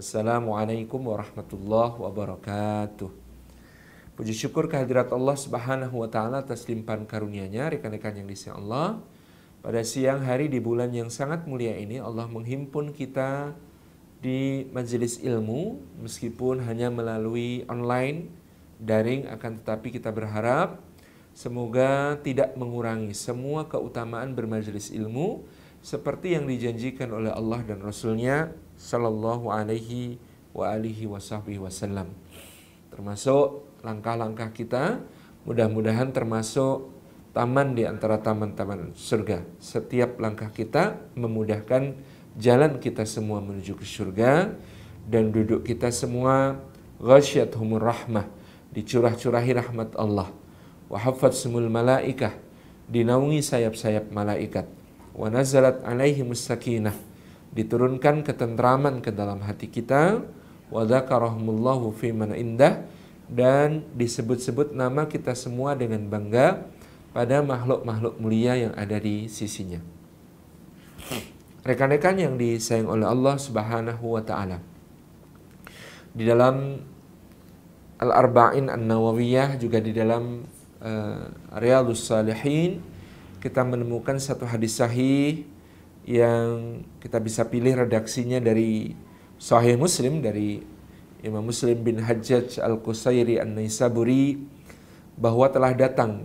Assalamualaikum warahmatullahi wabarakatuh. Puji syukur kehadirat Allah Subhanahu wa taala atas limpahan karunia-Nya rekan-rekan yang disayang Allah. Pada siang hari di bulan yang sangat mulia ini Allah menghimpun kita di majelis ilmu meskipun hanya melalui online daring akan tetapi kita berharap semoga tidak mengurangi semua keutamaan bermajelis ilmu seperti yang dijanjikan oleh Allah dan Rasulnya Sallallahu alaihi wa alihi wasallam termasuk langkah-langkah kita mudah-mudahan termasuk taman di antara taman-taman surga setiap langkah kita memudahkan jalan kita semua menuju ke surga dan duduk kita semua ghasyat humur rahmah dicurah-curahi rahmat Allah wa semul malaikah dinaungi sayap-sayap malaikat wa nazalat alaihi mustaqinah diturunkan ketentraman ke dalam hati kita wa fi man indah dan disebut-sebut nama kita semua dengan bangga pada makhluk-makhluk mulia yang ada di sisinya. Rekan-rekan yang disayang oleh Allah Subhanahu wa taala. Di dalam Al-Arba'in An-Nawawiyah juga di dalam uh, Riyadhus Salihin kita menemukan satu hadis sahih yang kita bisa pilih redaksinya dari Sahih Muslim dari Imam Muslim bin Hajjaj Al-Qusairi An-Naisaburi bahwa telah datang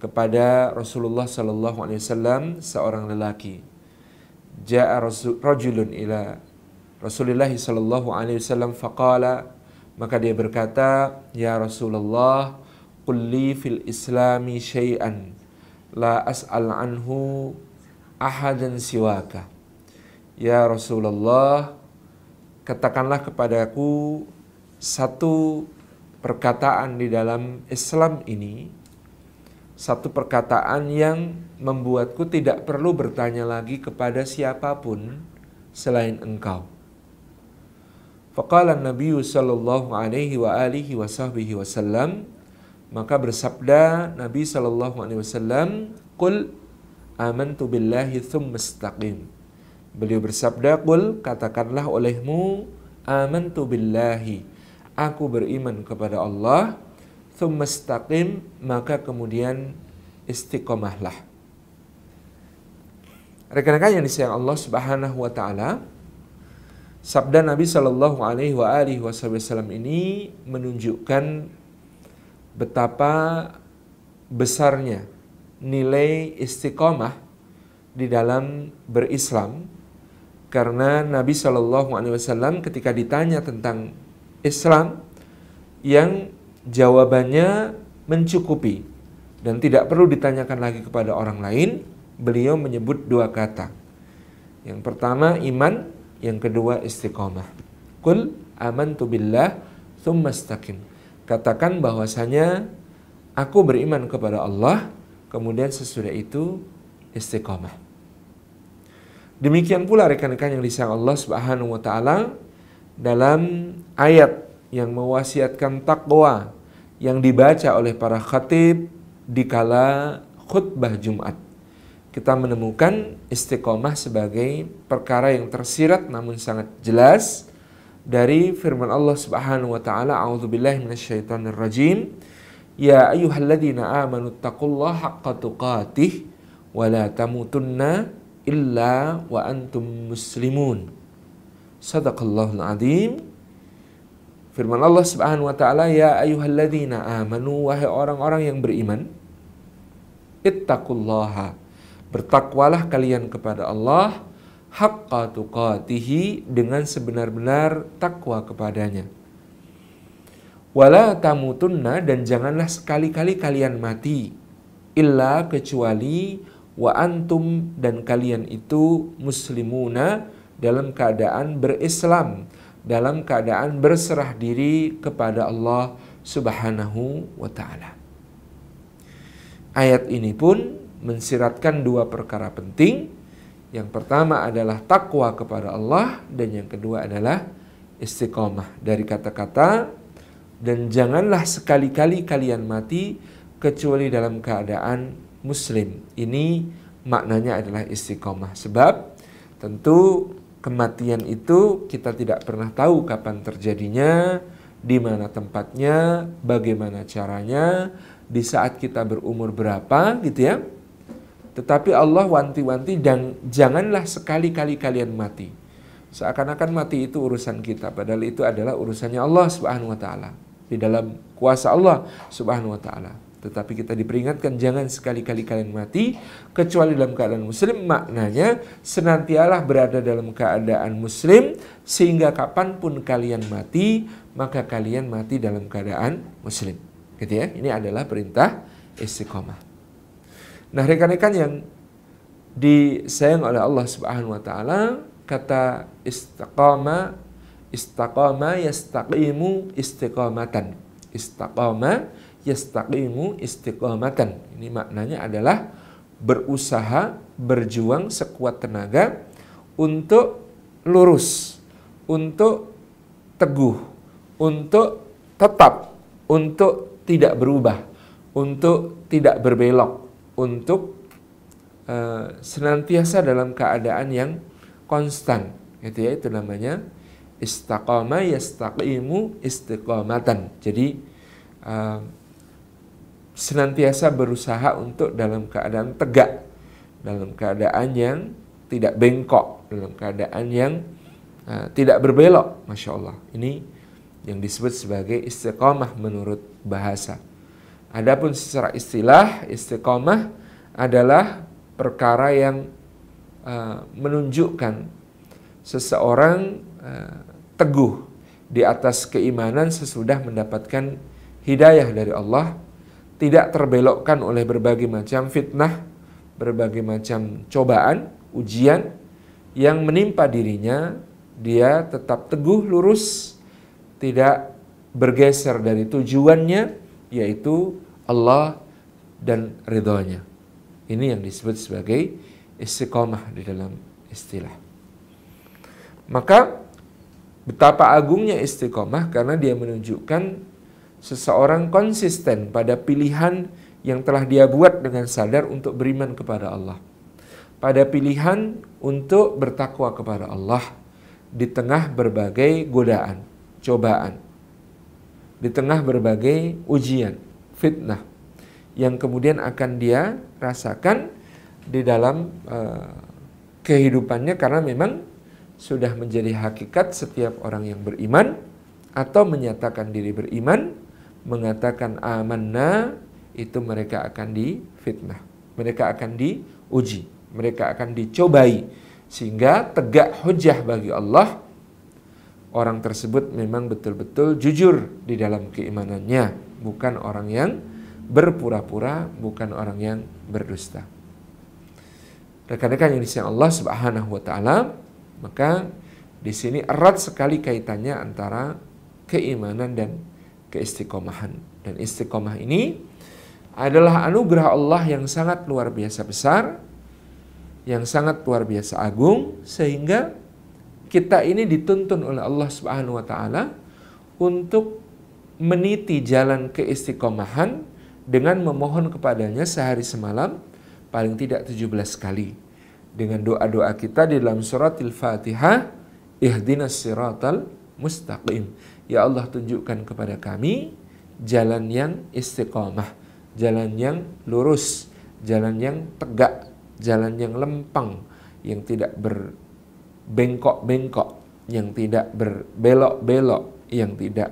kepada Rasulullah sallallahu alaihi wasallam seorang lelaki. Ja'a rajulun ila Rasulullah sallallahu alaihi wasallam faqala maka dia berkata, "Ya Rasulullah, qulli fil islami syai'an la as'al anhu ahadan siwaka. Ya Rasulullah, katakanlah kepadaku satu perkataan di dalam Islam ini, satu perkataan yang membuatku tidak perlu bertanya lagi kepada siapapun selain engkau. Faqala Nabi sallallahu alaihi wa alihi wa wasallam maka bersabda Nabi sallallahu alaihi wasallam qul amantu billahi thumma Beliau bersabda, "Qul katakanlah olehmu amantu billahi." Aku beriman kepada Allah, thumma maka kemudian istiqomahlah. Rekan-rekan yang disayang Allah Subhanahu wa taala, sabda Nabi Shallallahu alaihi wa alihi wasallam ini menunjukkan betapa besarnya nilai istiqomah di dalam berislam karena Nabi Shallallahu Alaihi Wasallam ketika ditanya tentang Islam yang jawabannya mencukupi dan tidak perlu ditanyakan lagi kepada orang lain beliau menyebut dua kata yang pertama iman yang kedua istiqomah kul Aman tu billah thumma katakan bahwasanya aku beriman kepada Allah kemudian sesudah itu istiqomah. Demikian pula rekan-rekan yang disayang Allah Subhanahu wa taala dalam ayat yang mewasiatkan takwa yang dibaca oleh para khatib di kala khutbah Jumat. Kita menemukan istiqomah sebagai perkara yang tersirat namun sangat jelas dari firman Allah Subhanahu wa taala, "A'udzubillahi minasyaitonirrajim." rajim Ya ayyuhalladzina amanu taqullaha haqqa tuqatih wa la tamutunna illa wa antum muslimun. Sadaqallahul azim. Firman Allah Subhanahu wa taala, "Ya ayyuhalladzina amanu wahai orang-orang yang beriman, ittaqullaha." Bertakwalah kalian kepada Allah haqqa tuqatihi dengan sebenar-benar takwa kepadanya wala tamutunna dan janganlah sekali-kali kalian mati illa kecuali wa antum dan kalian itu muslimuna dalam keadaan berislam dalam keadaan berserah diri kepada Allah Subhanahu wa taala. Ayat ini pun mensiratkan dua perkara penting. Yang pertama adalah takwa kepada Allah dan yang kedua adalah istiqomah dari kata-kata dan janganlah sekali-kali kalian mati kecuali dalam keadaan muslim. Ini maknanya adalah istiqomah. Sebab tentu kematian itu kita tidak pernah tahu kapan terjadinya, di mana tempatnya, bagaimana caranya, di saat kita berumur berapa gitu ya. Tetapi Allah wanti-wanti dan janganlah sekali-kali kalian mati. Seakan-akan mati itu urusan kita, padahal itu adalah urusannya Allah Subhanahu wa taala di dalam kuasa Allah Subhanahu wa taala. Tetapi kita diperingatkan jangan sekali-kali kalian mati kecuali dalam keadaan muslim. Maknanya senantialah berada dalam keadaan muslim sehingga kapanpun kalian mati maka kalian mati dalam keadaan muslim. Gitu ya. Ini adalah perintah istiqomah. Nah, rekan-rekan yang disayang oleh Allah Subhanahu wa taala, kata istiqomah Istaqama yastaqimu istiqamatan. Istaqama yastaqimu istiqamatan. Ini maknanya adalah berusaha, berjuang sekuat tenaga untuk lurus, untuk teguh, untuk tetap, untuk tidak berubah, untuk tidak berbelok, untuk uh, senantiasa dalam keadaan yang konstan. Itu ya, itu namanya Istaqama yastaqimu istiqamatan. Jadi uh, senantiasa berusaha untuk dalam keadaan tegak, dalam keadaan yang tidak bengkok, dalam keadaan yang uh, tidak berbelok. Masya Allah. Ini yang disebut sebagai istiqamah menurut bahasa. Adapun secara istilah istiqamah adalah perkara yang uh, menunjukkan seseorang Eh, teguh di atas keimanan sesudah mendapatkan hidayah dari Allah, tidak terbelokkan oleh berbagai macam fitnah, berbagai macam cobaan, ujian yang menimpa dirinya, dia tetap teguh lurus, tidak bergeser dari tujuannya, yaitu Allah dan ridhonya. Ini yang disebut sebagai istiqomah di dalam istilah. Maka Betapa agungnya istiqomah karena dia menunjukkan seseorang konsisten pada pilihan yang telah dia buat dengan sadar untuk beriman kepada Allah. Pada pilihan untuk bertakwa kepada Allah di tengah berbagai godaan, cobaan, di tengah berbagai ujian, fitnah yang kemudian akan dia rasakan di dalam uh, kehidupannya karena memang sudah menjadi hakikat setiap orang yang beriman atau menyatakan diri beriman mengatakan amanna itu mereka akan difitnah mereka akan diuji mereka akan dicobai sehingga tegak hujah bagi Allah orang tersebut memang betul-betul jujur di dalam keimanannya bukan orang yang berpura-pura bukan orang yang berdusta rekan-rekan yang disayang Allah Subhanahu wa taala maka di sini erat sekali kaitannya antara keimanan dan keistiqomahan. Dan istiqomah ini adalah anugerah Allah yang sangat luar biasa besar, yang sangat luar biasa agung, sehingga kita ini dituntun oleh Allah Subhanahu wa taala untuk meniti jalan keistiqomahan dengan memohon kepadanya sehari semalam paling tidak 17 kali dengan doa-doa kita di dalam surat Al-Fatihah, ihdinas siratal mustaqim. Ya Allah tunjukkan kepada kami jalan yang istiqomah, jalan yang lurus, jalan yang tegak, jalan yang lempeng, yang tidak berbengkok-bengkok, yang tidak berbelok-belok, yang tidak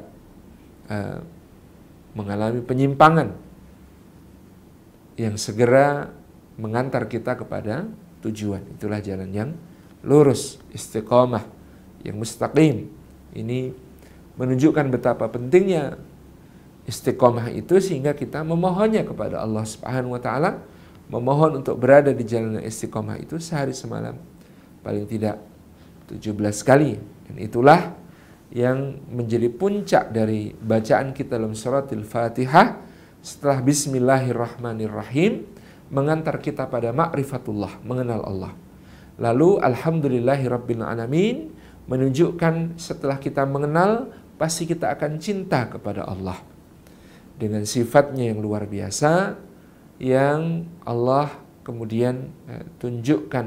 uh, mengalami penyimpangan yang segera mengantar kita kepada tujuan. Itulah jalan yang lurus, istiqomah, yang mustaqim. Ini menunjukkan betapa pentingnya istiqomah itu sehingga kita memohonnya kepada Allah Subhanahu wa taala, memohon untuk berada di jalan istiqomah itu sehari semalam paling tidak 17 kali. Dan itulah yang menjadi puncak dari bacaan kita dalam suratil Fatihah setelah bismillahirrahmanirrahim mengantar kita pada makrifatullah mengenal Allah. Lalu alhamdulillahi rabbil alamin menunjukkan setelah kita mengenal pasti kita akan cinta kepada Allah dengan sifatnya yang luar biasa yang Allah kemudian eh, tunjukkan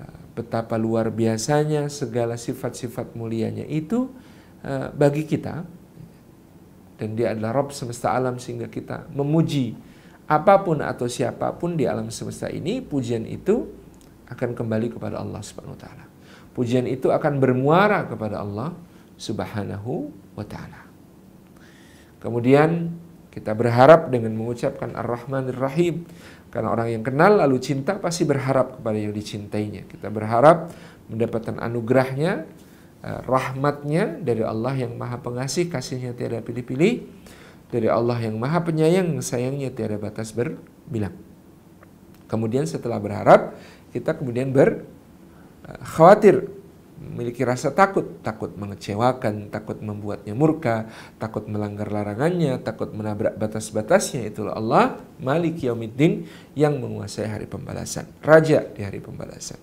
eh, betapa luar biasanya segala sifat-sifat mulianya itu eh, bagi kita dan dia adalah Rob semesta alam sehingga kita memuji apapun atau siapapun di alam semesta ini, pujian itu akan kembali kepada Allah Subhanahu wa taala. Pujian itu akan bermuara kepada Allah Subhanahu wa taala. Kemudian kita berharap dengan mengucapkan Ar-Rahman Ar-Rahim karena orang yang kenal lalu cinta pasti berharap kepada yang dicintainya. Kita berharap mendapatkan anugerahnya, eh, rahmatnya dari Allah yang maha pengasih, kasihnya tiada pilih-pilih dari Allah yang maha penyayang, sayangnya tiada batas berbilang. Kemudian setelah berharap, kita kemudian ber eh, khawatir, memiliki rasa takut, takut mengecewakan, takut membuatnya murka, takut melanggar larangannya, takut menabrak batas-batasnya. Itulah Allah Malik Yaumiddin yang menguasai hari pembalasan, raja di hari pembalasan.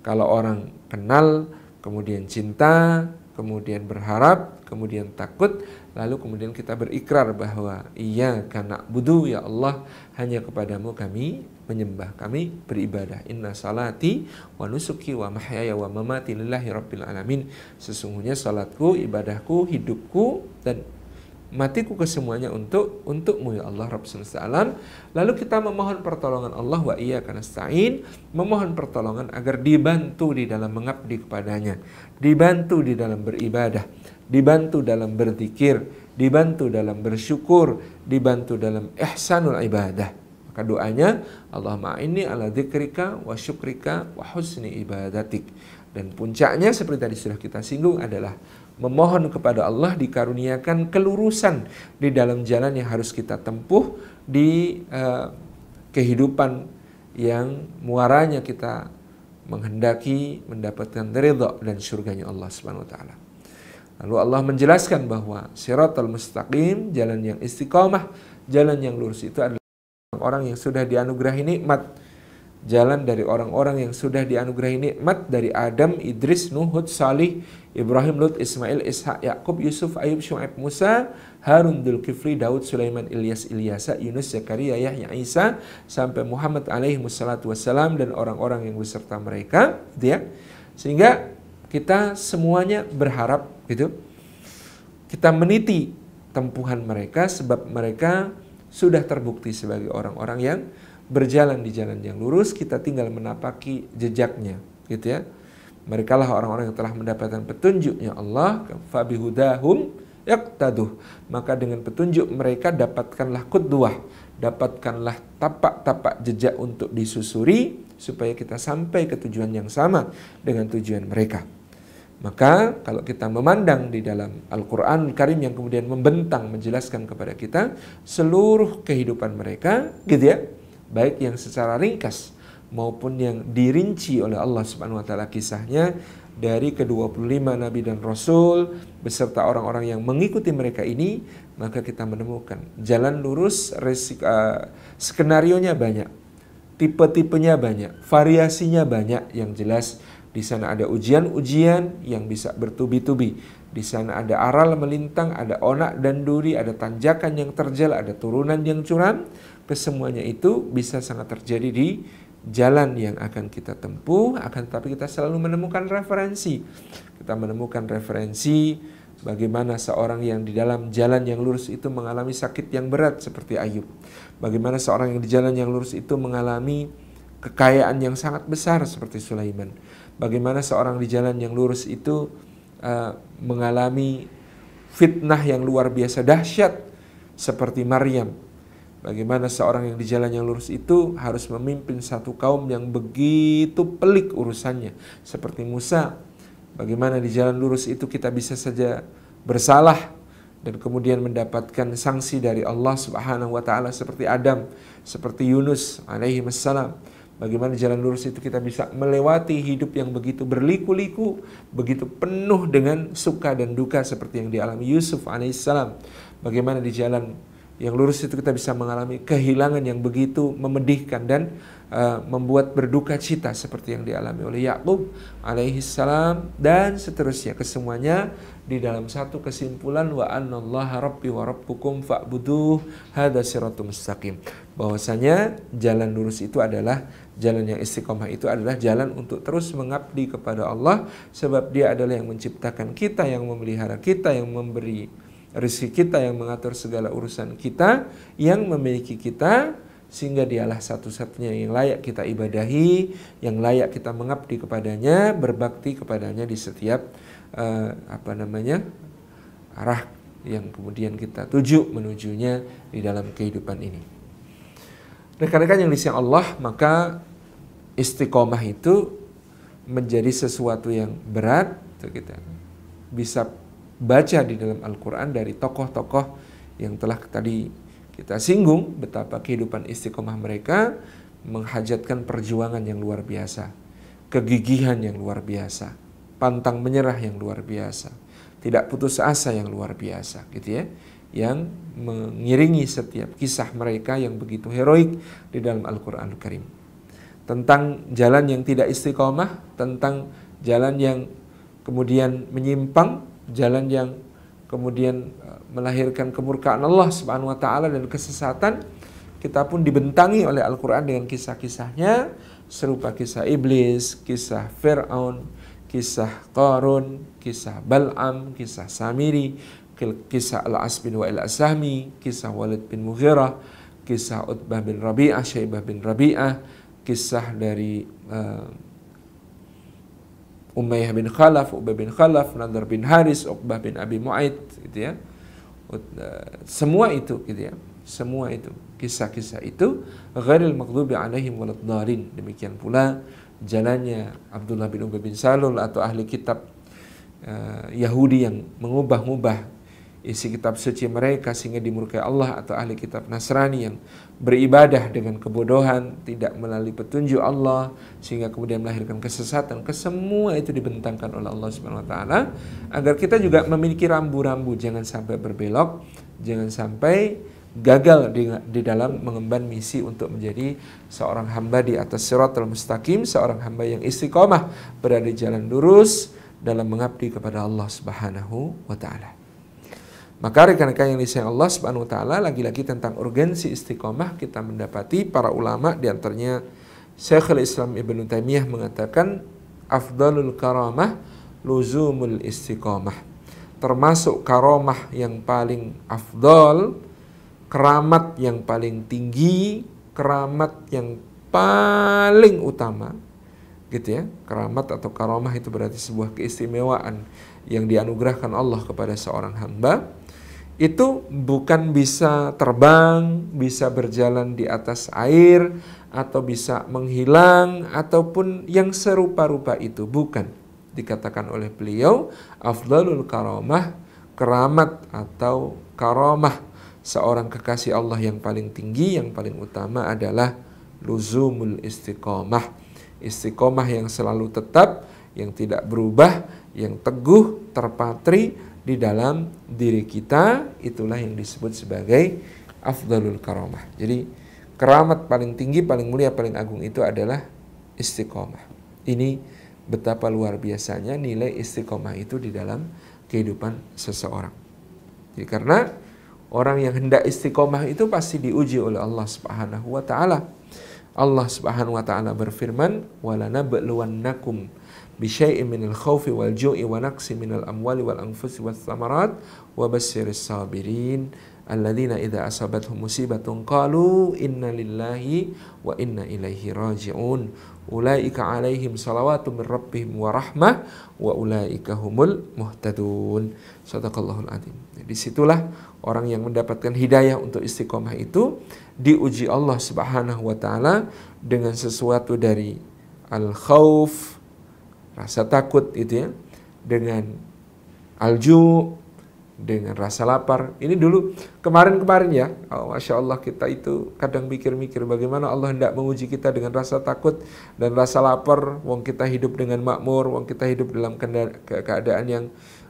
Kalau orang kenal, kemudian cinta, kemudian berharap, kemudian takut, lalu kemudian kita berikrar bahwa iya karena budu ya Allah hanya kepadamu kami menyembah kami beribadah inna salati wa nusuki wa mahyaya wa mamati lillahi rabbil alamin sesungguhnya salatku ibadahku hidupku dan matiku kesemuanya untuk untukmu ya Allah Rabb semesta alam. Lalu kita memohon pertolongan Allah wa iya karena sa'in memohon pertolongan agar dibantu di dalam mengabdi kepadanya, dibantu di dalam beribadah, dibantu dalam berzikir, dibantu dalam bersyukur, dibantu dalam ihsanul ibadah. Maka doanya, Allahumma inni ala dzikrika wa syukrika wa husni ibadatik. Dan puncaknya seperti tadi sudah kita singgung adalah memohon kepada Allah dikaruniakan kelurusan di dalam jalan yang harus kita tempuh di eh, kehidupan yang muaranya kita menghendaki mendapatkan ridho dan surganya Allah Subhanahu wa taala. Lalu Allah menjelaskan bahwa siratal mustaqim, jalan yang istiqomah, jalan yang lurus itu adalah orang yang sudah dianugerahi nikmat. Jalan dari orang-orang yang sudah dianugerahi nikmat dari Adam, Idris, Nuh, Hud, Salih, Ibrahim, Lut, Ismail, Ishak, Yakub, Yusuf, Ayub, Syuaib, Musa, Harun, Dzulkifli, Daud, Sulaiman, Ilyas, Ilyasa, Yunus, Zakaria, Yahya, Isa sampai Muhammad alaihi wassalam dan orang-orang yang beserta mereka, gitu ya. Sehingga kita semuanya berharap gitu. Kita meniti tempuhan mereka sebab mereka sudah terbukti sebagai orang-orang yang berjalan di jalan yang lurus, kita tinggal menapaki jejaknya, gitu ya. Mereka lah orang-orang yang telah mendapatkan petunjuknya Allah, fabihudahum yaktaduh. Maka dengan petunjuk mereka dapatkanlah kudwah, dapatkanlah tapak-tapak jejak untuk disusuri supaya kita sampai ke tujuan yang sama dengan tujuan mereka. Maka kalau kita memandang di dalam Al-Quran Karim yang kemudian membentang menjelaskan kepada kita seluruh kehidupan mereka gitu ya. Baik yang secara ringkas maupun yang dirinci oleh Allah Subhanahu wa taala kisahnya dari ke-25 nabi dan rasul beserta orang-orang yang mengikuti mereka ini maka kita menemukan jalan lurus resik, uh, eh, skenario nya banyak tipe-tipenya banyak variasinya banyak yang jelas di sana ada ujian-ujian yang bisa bertubi-tubi. Di sana ada aral melintang, ada onak dan duri, ada tanjakan yang terjal, ada turunan yang curam. Kesemuanya itu bisa sangat terjadi di jalan yang akan kita tempuh, akan tetapi kita selalu menemukan referensi. Kita menemukan referensi Bagaimana seorang yang di dalam jalan yang lurus itu mengalami sakit yang berat seperti Ayub. Bagaimana seorang yang di jalan yang lurus itu mengalami kekayaan yang sangat besar seperti Sulaiman bagaimana seorang di jalan yang lurus itu uh, mengalami fitnah yang luar biasa dahsyat seperti Maryam. Bagaimana seorang yang di jalan yang lurus itu harus memimpin satu kaum yang begitu pelik urusannya seperti Musa. Bagaimana di jalan lurus itu kita bisa saja bersalah dan kemudian mendapatkan sanksi dari Allah Subhanahu wa taala seperti Adam, seperti Yunus alaihi wassalam Bagaimana jalan lurus itu kita bisa melewati hidup yang begitu berliku-liku, begitu penuh dengan suka dan duka seperti yang dialami Yusuf alaihissalam. Bagaimana di jalan yang lurus itu kita bisa mengalami kehilangan yang begitu memedihkan dan uh, membuat berduka cita seperti yang dialami oleh Yakub alaihissalam dan seterusnya kesemuanya di dalam satu kesimpulan wa anallaha rabbi wa rabbukum fa'buduh hadza siratum mustaqim bahwasanya jalan lurus itu adalah Jalan yang istiqomah itu adalah jalan untuk terus mengabdi kepada Allah sebab dia adalah yang menciptakan kita, yang memelihara kita, yang memberi rezeki kita, yang mengatur segala urusan kita, yang memiliki kita sehingga dialah satu-satunya yang layak kita ibadahi, yang layak kita mengabdi kepadanya, berbakti kepadanya di setiap uh, apa namanya arah yang kemudian kita tuju menujunya di dalam kehidupan ini. Rekan-rekan yang disayang Allah, maka istiqomah itu menjadi sesuatu yang berat itu kita bisa baca di dalam Al-Quran dari tokoh-tokoh yang telah tadi kita singgung betapa kehidupan istiqomah mereka menghajatkan perjuangan yang luar biasa, kegigihan yang luar biasa, pantang menyerah yang luar biasa, tidak putus asa yang luar biasa gitu ya yang mengiringi setiap kisah mereka yang begitu heroik di dalam al quran Al Karim tentang jalan yang tidak istiqomah, tentang jalan yang kemudian menyimpang, jalan yang kemudian eh, melahirkan kemurkaan Allah Subhanahu wa taala dan kesesatan, kita pun dibentangi oleh Al-Qur'an dengan kisah-kisahnya serupa kisah iblis, kisah Firaun, kisah Qarun, kisah Bal'am, kisah Samiri, kisah Al-As bin Wa'il Asami, kisah Walid bin Mughirah, kisah Utbah bin Rabi'ah, Syaibah bin Rabi'ah, kisah dari uh, Umayyah bin Khalaf, Ubay bin Khalaf, Nadar bin Haris, Uqbah bin Abi Mu'aid gitu ya. Eh, semua itu gitu ya. Semua itu kisah-kisah itu gharil maghdubi alaihim waladdarin. Demikian pula jalannya Abdullah bin Ubay bin Salul atau ahli kitab uh, Yahudi yang mengubah-ubah isi kitab suci mereka sehingga dimurkai Allah atau ahli kitab Nasrani yang beribadah dengan kebodohan, tidak melalui petunjuk Allah sehingga kemudian melahirkan kesesatan. Kesemua itu dibentangkan oleh Allah Subhanahu wa taala agar kita juga memiliki rambu-rambu jangan sampai berbelok, jangan sampai gagal di, di dalam mengemban misi untuk menjadi seorang hamba di atas siratal mustaqim, seorang hamba yang istiqomah berada di jalan lurus dalam mengabdi kepada Allah Subhanahu wa taala. Maka rekan-rekan yang disayang Allah Subhanahu taala lagi-lagi tentang urgensi istiqomah kita mendapati para ulama di antaranya Syekhul Islam Ibnu Taimiyah mengatakan afdalul karamah luzumul istiqomah. Termasuk karomah yang paling afdal, keramat yang paling tinggi, keramat yang paling utama gitu ya. Keramat atau karomah itu berarti sebuah keistimewaan yang dianugerahkan Allah kepada seorang hamba itu bukan bisa terbang, bisa berjalan di atas air, atau bisa menghilang, ataupun yang serupa-rupa itu. Bukan. Dikatakan oleh beliau, afdalul karamah, keramat atau karamah. Seorang kekasih Allah yang paling tinggi, yang paling utama adalah luzumul istiqomah. Istiqomah yang selalu tetap, yang tidak berubah, yang teguh, terpatri, di dalam diri kita itulah yang disebut sebagai afdalul karamah. Jadi keramat paling tinggi, paling mulia, paling agung itu adalah istiqomah. Ini betapa luar biasanya nilai istiqomah itu di dalam kehidupan seseorang. Jadi karena orang yang hendak istiqomah itu pasti diuji oleh Allah Subhanahu wa taala. Allah Subhanahu wa taala berfirman, "Walanabluwannakum بشيء من الخوف والجوع ونقص من الأموال والأنفس والثمرات وبشر الصابرين الذين إذا أصابتهم مصيبة قالوا إنا لله وإنا إليه راجعون أولئك عليهم صلوات من ربهم ورحمة وأولئك هم المهتدون Disitulah orang yang mendapatkan hidayah untuk istiqomah itu diuji Allah Subhanahu wa taala dengan sesuatu dari al khawf rasa takut itu ya dengan alju dengan rasa lapar ini dulu kemarin-kemarin ya oh, masya Allah kita itu kadang mikir-mikir bagaimana Allah hendak menguji kita dengan rasa takut dan rasa lapar wong kita hidup dengan makmur wong kita hidup dalam keadaan yang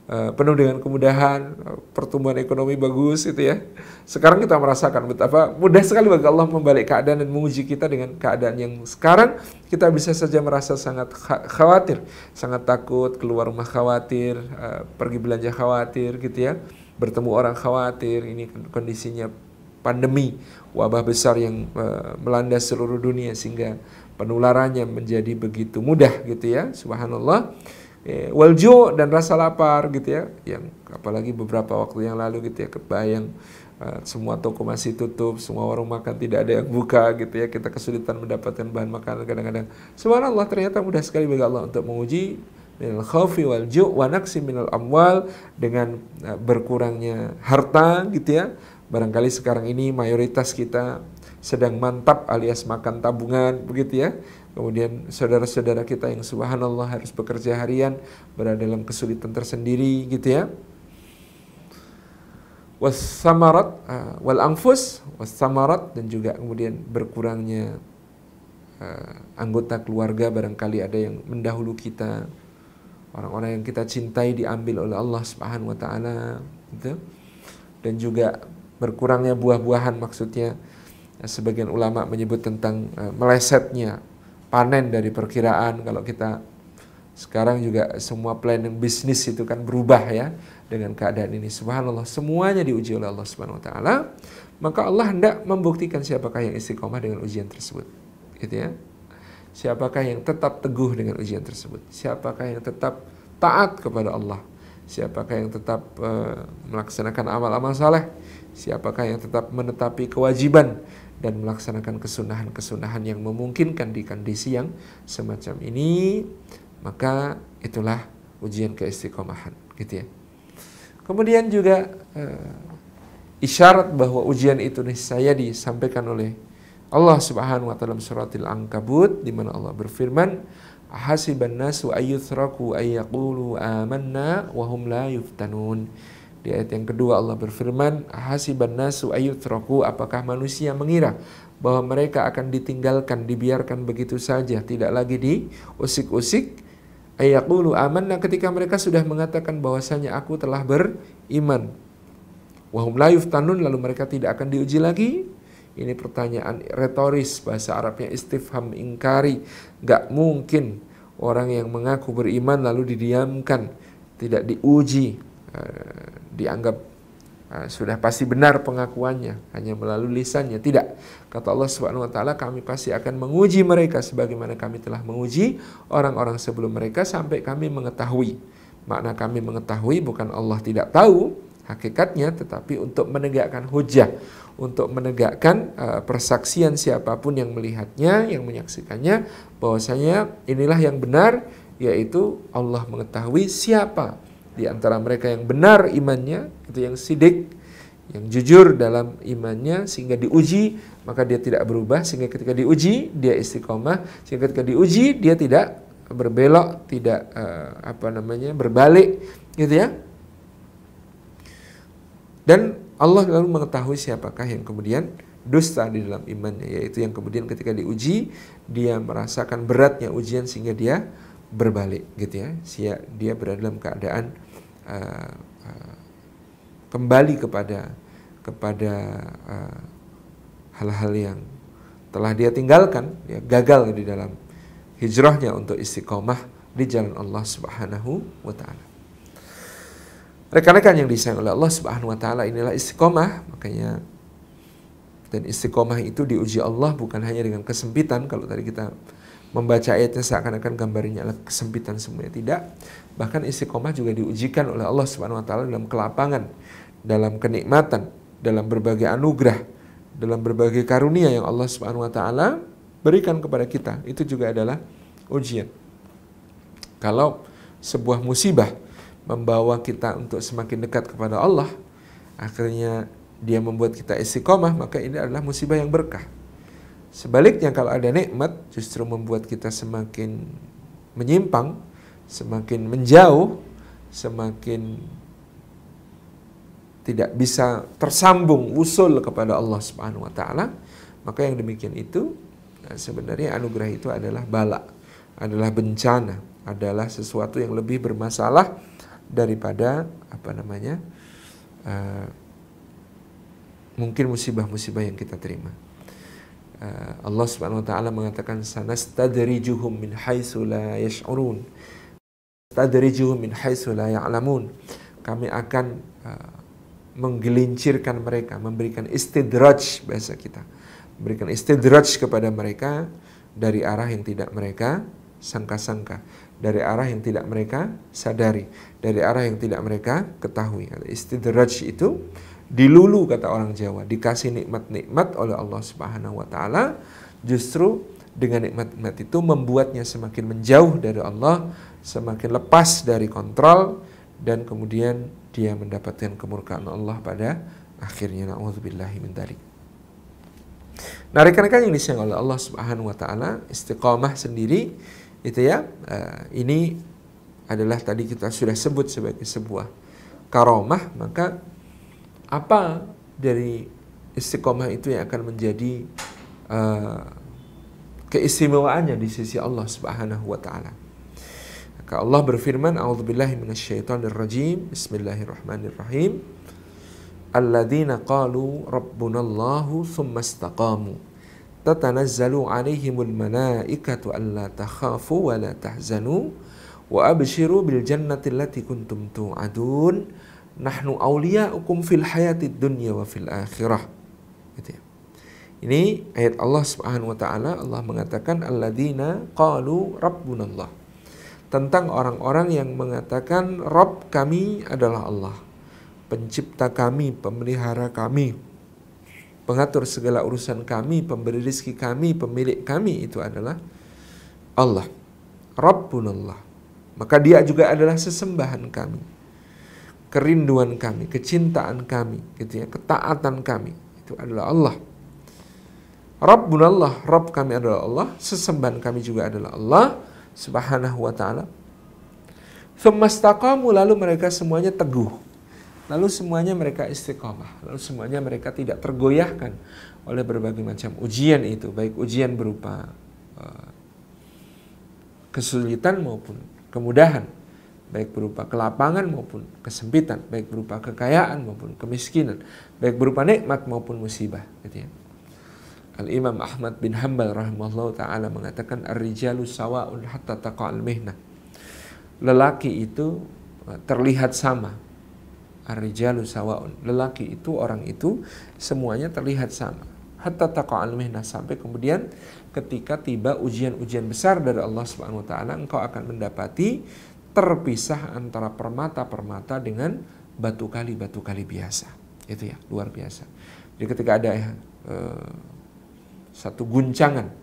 Eh, penuh dengan kemudahan, pertumbuhan ekonomi bagus itu ya. Sekarang kita merasakan betapa mudah sekali bagi Allah membalik keadaan dan menguji kita dengan keadaan yang sekarang kita bisa saja merasa sangat khawatir, sangat takut, keluar rumah khawatir, eh, pergi belanja khawatir gitu ya, bertemu orang khawatir, ini kan kondisinya pandemi, wabah besar yang eh, melanda seluruh dunia sehingga penularannya menjadi begitu mudah gitu ya. Subhanallah eh, ya, waljo dan rasa lapar gitu ya yang apalagi beberapa waktu yang lalu gitu ya kebayang eh, semua toko masih tutup semua warung makan tidak ada yang buka gitu ya kita kesulitan mendapatkan bahan makanan kadang-kadang subhanallah ternyata mudah sekali bagi Allah untuk menguji minal khawfi wal ju' wa naqsi minal amwal dengan eh, berkurangnya harta gitu ya barangkali sekarang ini mayoritas kita sedang mantap alias makan tabungan begitu ya Kemudian saudara-saudara kita yang subhanallah harus bekerja harian, berada dalam kesulitan tersendiri gitu ya. Wassamarat, uh, ah, wal wassamarat, dan juga kemudian berkurangnya uh, anggota keluarga barangkali ada yang mendahulu kita. Orang-orang yang kita cintai diambil oleh Allah subhanahu wa ta'ala. Gitu. Dan juga berkurangnya buah-buahan maksudnya. Sebagian ulama menyebut tentang uh, melesetnya panen dari perkiraan kalau kita sekarang juga semua planning bisnis itu kan berubah ya dengan keadaan ini subhanallah semuanya diuji oleh Allah Subhanahu wa taala maka Allah hendak membuktikan siapakah yang istiqomah dengan ujian tersebut gitu ya siapakah yang tetap teguh dengan ujian tersebut siapakah yang tetap taat kepada Allah siapakah yang tetap uh, melaksanakan amal-amal saleh siapakah yang tetap menetapi kewajiban dan melaksanakan kesunahan-kesunahan yang memungkinkan di kondisi yang semacam ini, maka itulah ujian keistiqomahan, gitu ya. Kemudian juga uh, isyarat bahwa ujian itu nih saya disampaikan oleh Allah Subhanahu wa taala dalam suratil Ankabut di mana Allah berfirman, "Ahasiban nasu ayyuthraku ayyaqulu amanna wa hum la yuftanun." Di ayat yang kedua Allah berfirman, "Hasiban nasu ayutraku?" Apakah manusia mengira bahwa mereka akan ditinggalkan, dibiarkan begitu saja, tidak lagi diusik-usik? ayakulu aman nah ketika mereka sudah mengatakan bahwasanya aku telah beriman. Wahum layuf tanun, lalu mereka tidak akan diuji lagi. Ini pertanyaan retoris bahasa Arabnya istifham ingkari. Gak mungkin orang yang mengaku beriman lalu didiamkan, tidak diuji eh, dianggap uh, sudah pasti benar pengakuannya hanya melalui lisannya. Tidak. Kata Allah Subhanahu wa taala, kami pasti akan menguji mereka sebagaimana kami telah menguji orang-orang sebelum mereka sampai kami mengetahui. Makna kami mengetahui bukan Allah tidak tahu hakikatnya tetapi untuk menegakkan hujah, untuk menegakkan uh, persaksian siapapun yang melihatnya, yang menyaksikannya bahwasanya inilah yang benar yaitu Allah mengetahui siapa di antara mereka yang benar imannya itu yang sidik yang jujur dalam imannya sehingga diuji maka dia tidak berubah sehingga ketika diuji dia istiqomah sehingga ketika diuji dia tidak berbelok tidak uh, apa namanya berbalik gitu ya dan Allah lalu mengetahui siapakah yang kemudian dusta di dalam imannya yaitu yang kemudian ketika diuji dia merasakan beratnya ujian sehingga dia berbalik gitu ya sia dia berada dalam keadaan uh, uh, kembali kepada kepada eh, hal-hal uh, yang telah dia tinggalkan ya gagal di dalam hijrahnya untuk istiqomah di jalan Allah Subhanahu wa taala. Rekan-rekan yang disayang oleh Allah Subhanahu wa taala inilah istiqomah, makanya dan istiqomah itu diuji Allah bukan hanya dengan kesempitan kalau tadi kita membaca ayatnya seakan-akan gambarnya adalah kesempitan semuanya tidak bahkan istiqomah juga diujikan oleh Allah Subhanahu wa taala dalam kelapangan dalam kenikmatan dalam berbagai anugerah dalam berbagai karunia yang Allah Subhanahu wa taala berikan kepada kita itu juga adalah ujian kalau sebuah musibah membawa kita untuk semakin dekat kepada Allah akhirnya dia membuat kita istiqomah maka ini adalah musibah yang berkah Sebaliknya kalau ada nikmat justru membuat kita semakin menyimpang, semakin menjauh, semakin tidak bisa tersambung usul kepada Allah Subhanahu wa taala, maka yang demikian itu eh, sebenarnya anugerah itu adalah bala, adalah bencana, adalah sesuatu yang lebih bermasalah daripada apa namanya? Uh, mungkin musibah-musibah yang kita terima. Eh, Allah Subhanahu wa taala mengatakan sanastadrijuhum min haitsu la yash'urun. Tadrijuhum min haitsu la ya'lamun. Kami akan uh, menggelincirkan mereka, memberikan istidraj bahasa kita. Memberikan istidraj kepada mereka dari arah yang tidak mereka sangka-sangka, dari arah yang tidak mereka sadari, dari arah yang tidak mereka ketahui. Istidraj itu dilulu kata orang Jawa, dikasih nikmat-nikmat oleh Allah Subhanahu wa taala, justru dengan nikmat-nikmat itu membuatnya semakin menjauh dari Allah, semakin lepas dari kontrol dan kemudian dia mendapatkan kemurkaan Allah pada akhirnya na'udzubillahi min dalik. Nah, rekan-rekan yang disayang oleh Allah Subhanahu wa taala, istiqomah sendiri itu ya, eh, ini adalah tadi kita sudah sebut sebagai sebuah karomah, maka apa dari istiqomah itu yang akan menjadi uh, keistimewaannya di sisi Allah Subhanahu wa taala. Maka Allah berfirman, "A'udzubillahi minasyaitonirrajim. Bismillahirrahmanirrahim. Alladzina qalu rabbunallahu tsumma istaqamu. Tatanazzalu 'alaihimul malaikatu alla takhafu wa la tahzanu wa abshiru bil jannati allati kuntum tu'adun." nahnu ukum fil hayati dunya wa fil akhirah. Gitu ya. Ini ayat Allah Subhanahu wa taala Allah mengatakan alladzina qalu rabbunallah. Tentang orang-orang yang mengatakan Rob kami adalah Allah, pencipta kami, pemelihara kami, pengatur segala urusan kami, pemberi rezeki kami, pemilik kami itu adalah Allah. Rabbunallah. Maka dia juga adalah sesembahan kami kerinduan kami, kecintaan kami, gitu ya, ketaatan kami itu adalah Allah. Rabbun Allah, Rabb kami adalah Allah, sesembahan kami juga adalah Allah Subhanahu wa taala. Thumastaqamu lalu mereka semuanya teguh. Lalu semuanya mereka istiqomah, lalu semuanya mereka tidak tergoyahkan oleh berbagai macam ujian itu, baik ujian berupa eh, kesulitan maupun kemudahan baik berupa kelapangan maupun kesempitan, baik berupa kekayaan maupun kemiskinan, baik berupa nikmat maupun musibah. Gitu ya. Al Imam Ahmad bin Hambal rahimahullah taala mengatakan ar sawaun hatta taqal mihnah. Lelaki itu eh, terlihat sama. ar sawaun. Lelaki itu orang itu semuanya terlihat sama. Hatta taqal mihnah sampai kemudian ketika tiba ujian-ujian besar dari Allah Subhanahu wa taala engkau akan mendapati terpisah antara permata-permata dengan batu kali-batu kali biasa. Itu ya, luar biasa. Jadi ketika ada ya, eh, satu guncangan